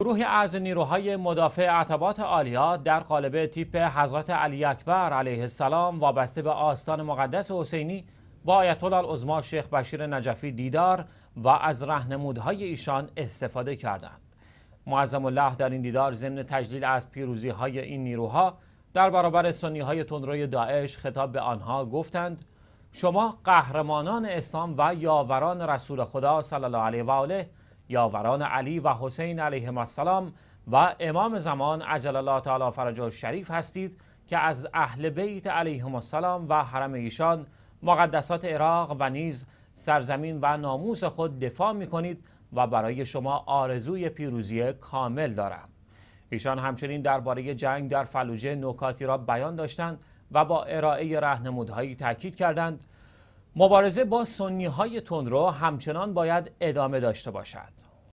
گروه از نیروهای مدافع عتبات عالیات در قالب تیپ حضرت علی اکبر علیه السلام وابسته به آستان مقدس حسینی با آیت الله العظما شیخ بشیر نجفی دیدار و از رهنمودهای ایشان استفاده کردند. معظم الله در این دیدار ضمن تجلیل از پیروزی های این نیروها در برابر سنی های تندروی داعش خطاب به آنها گفتند شما قهرمانان اسلام و یاوران رسول خدا صلی الله علیه و آله یاوران علی و حسین علیهم السلام و امام زمان عجل الله تعالی فرج شریف هستید که از اهل بیت علیهم السلام و حرم ایشان مقدسات عراق و نیز سرزمین و ناموس خود دفاع می کنید و برای شما آرزوی پیروزی کامل دارم ایشان همچنین درباره جنگ در فلوجه نکاتی را بیان داشتند و با ارائه رهنمودهایی تاکید کردند مبارزه با سنی های تندرو همچنان باید ادامه داشته باشد.